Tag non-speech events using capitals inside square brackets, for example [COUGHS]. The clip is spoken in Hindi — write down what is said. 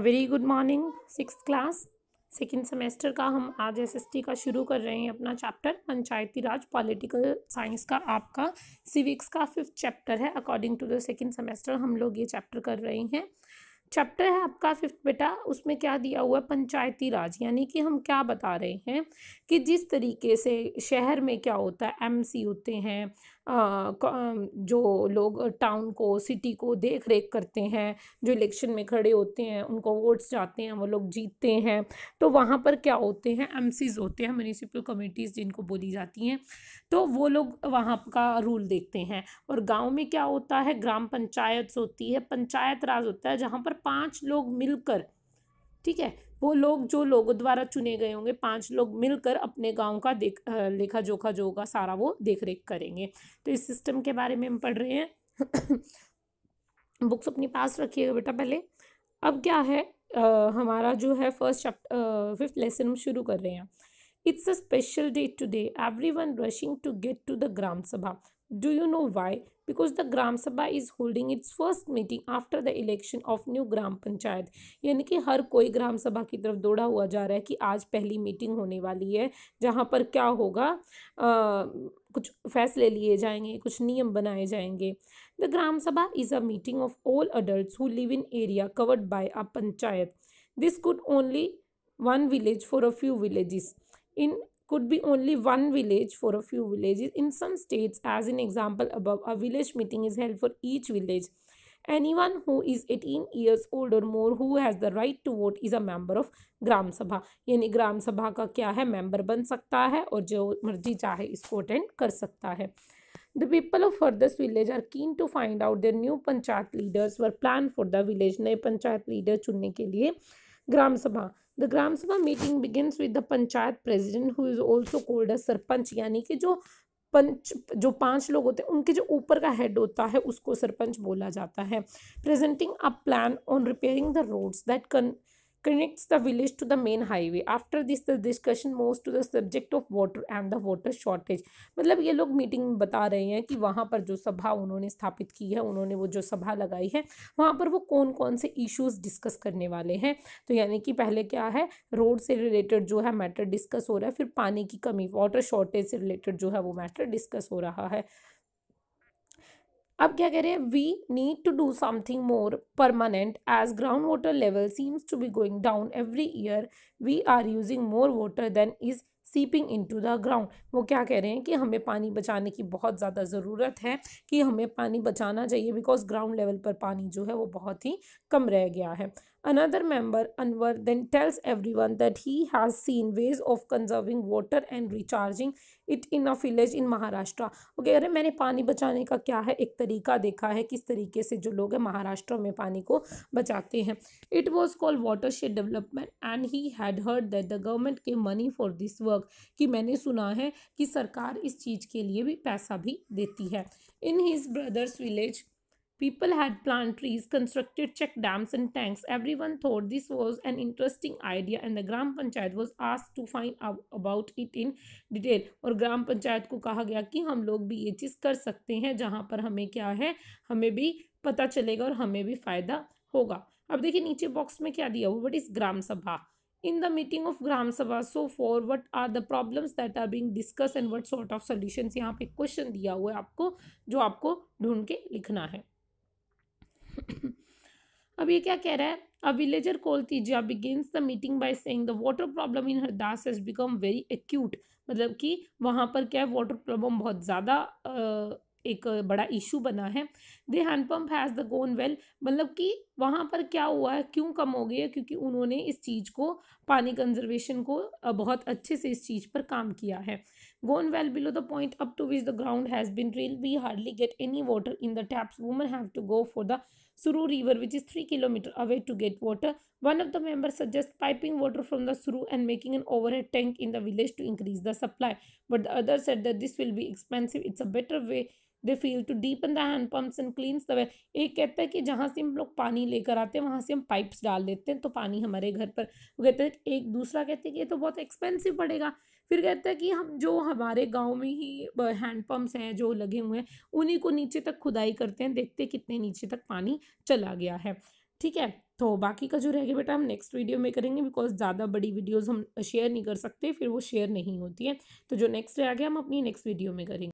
Very good morning six class second semester का हम आज एसएसटी का शुरू कर रहे हैं अपना chapter Panchayati Raj political science का आपका सिविक्स का फिफ्थ चैप्टर है according to the second semester हम लोग ये चैप्टर कर रहे हैं चैप्टर है आपका फिफ्थ बेटा उसमें क्या दिया हुआ है पंचायती राज यानी कि हम क्या बता रहे हैं कि जिस तरीके से शहर में क्या होता है एमसी होते हैं जो लोग टाउन को सिटी को देख रेख करते हैं जो इलेक्शन में खड़े होते हैं उनको वोट्स जाते हैं वो लोग जीतते हैं तो वहाँ पर क्या होते हैं एम होते हैं म्यूनिसिपल कमेटीज़ जिनको बोली जाती हैं तो वो लोग वहाँ का रूल देखते हैं और गाँव में क्या होता है ग्राम पंचायत होती है पंचायत राज होता है जहाँ पर पाँच लोग मिलकर ठीक है वो लोग जो लोगों द्वारा चुने गए होंगे पांच लोग मिलकर अपने गांव का देख लेखा जोखा जो होगा सारा वो देख रेख करेंगे तो इस सिस्टम के बारे में हम पढ़ रहे हैं [COUGHS] बुक्स अपने पास रखिएगा बेटा पहले अब क्या है आ, हमारा जो है फर्स्ट चैप्टर फिफ्थ लेसन हम शुरू कर रहे हैं it's a special day today everyone rushing to get to the gram Sabha Do you know why? Because the Gram Sabha is holding its first meeting after the election of new Gram Panchayat. यानी कि हर कोई ग्राम सभा की तरफ दौड़ा हुआ जा रहा है कि आज पहली मीटिंग होने वाली है जहाँ पर क्या होगा आ, कुछ फैसले लिए जाएंगे कुछ नियम बनाए जाएंगे the gram sabha is a meeting of all adult who live in area covered by a panchayat this could only one village for a few villages in could be only one village for a few villages. In some states, as in example above, a village meeting is held for each village. Anyone who is 18 years old or more who has the right to vote is a member of gram sabha yani gram sabha ka kya hai member ban sakta hai aur jo marzi chahe isko attend kar sakta hai The people of furthest village are keen to find out their new panchayat leaders were planned for the village. नए panchayat leader chunne ke liye gram sabha the gram sabha meeting begins with the panchayat president who is also called a sarpanch यानी कि जो पंच जो पांच लोग होते हैं उनके जो ऊपर का हेड होता है उसको सरपंच बोला जाता है presenting a plan on repairing the roads that con connects the village to the main highway after this the discussion moves to the subject of water and the water shortage मतलब ये लोग मीटिंग में बता रहे हैं कि वहाँ पर जो सभा उन्होंने स्थापित की है उन्होंने वो जो सभा लगाई है वहाँ पर वो कौन कौन से इश्यूज डिस्कस करने वाले हैं तो यानी कि पहले क्या है रोड से रिलेटेड जो है मैटर डिस्कस हो रहा है फिर पानी की कमी वाटर शॉर्टेज से रिलेटेड जो है वो मैटर डिस्कस हो रहा है अब क्या कह रहे हैं we need to do something more permanent as ground water level seems to be going down every year we are using more water than is seeping into the ground वो क्या कह रहे हैं कि हमें पानी बचाने की बहुत ज़्यादा ज़रूरत है कि हमें पानी बचाना चाहिए बिकॉज ग्राउंड लेवल पर पानी जो है वो बहुत ही कम रह गया है Another member, Anwar, then tells everyone that he has seen ways of conserving water and recharging it in a village in Maharashtra. Okay, अरे मैंने पानी बचाने का क्या है एक तरीका देखा है किस तरीके से जो लोग हैं महाराष्ट्र में पानी को बचाते हैं it was called watershed development and he had heard that the government के मनी फॉर दिस वर्क कि मैंने सुना है कि सरकार इस चीज़ के लिए भी पैसा भी देती है in his brother's village People had planted trees, constructed check dams and tanks. Everyone thought this was an interesting idea and the Gram Panchayat was asked to find out about it in detail. aur gram panchayat ko kaha gaya ki hum log bhi ye cheez kar sakte hain jahan par hame kya hai hame bhi pata chalega aur hame bhi fayda hoga ab देखिए niche box mein kya diya hua what is gram sabha in the meeting of gram sabha so for what are the problems that are being discussed and what sort of solutions yahan pe question diya hua hai aapko jo aapko dhoond ke likhna hai अब ये क्या कह रहा है a villager call Teeja begins the meeting by saying the water problem in Hardas has become very acute मतलब कि वहाँ पर क्या है वाटर प्रॉब्लम बहुत ज़्यादा एक बड़ा इशू बना है the hand pump has the gone well मतलब कि वहाँ पर क्या हुआ है क्यों कम हो गया क्योंकि उन्होंने इस चीज़ को पानी कंजर्वेशन को बहुत अच्छे से इस चीज़ पर काम किया है gone well below the point up to which the ground has been real we hardly get any water in the taps women have to go for the Suru river which is three kilometre away to get water one of the member suggest piping water from the Suru and making an overhead tank in the village to increase the supply but the other said that this will be expensive it's a better way they feel to in the hand pumps and cleans the well एक कहता है कि जहाँ से हम लोग पानी लेकर आते हैं वहाँ से हम पाइप्स डाल देते हैं तो पानी हमारे घर पर वो कहते हैं एक दूसरा कहते हैं कि ये तो बहुत एक्सपेंसिव पड़ेगा फिर कहता है कि हम जो हमारे गांव में ही हैंड पम्प्स हैं जो लगे हुए हैं उन्हीं को नीचे तक खुदाई करते हैं देखते कितने नीचे तक पानी चला गया है ठीक है तो बाकी का जो रहेगा बेटा हम नेक्स्ट वीडियो में करेंगे बिकॉज ज़्यादा बड़ी वीडियोज़ हम शेयर नहीं कर सकते फिर वो शेयर नहीं होती है तो जो नेक्स्ट रह गया हम अपनी नेक्स्ट वीडियो में करेंगे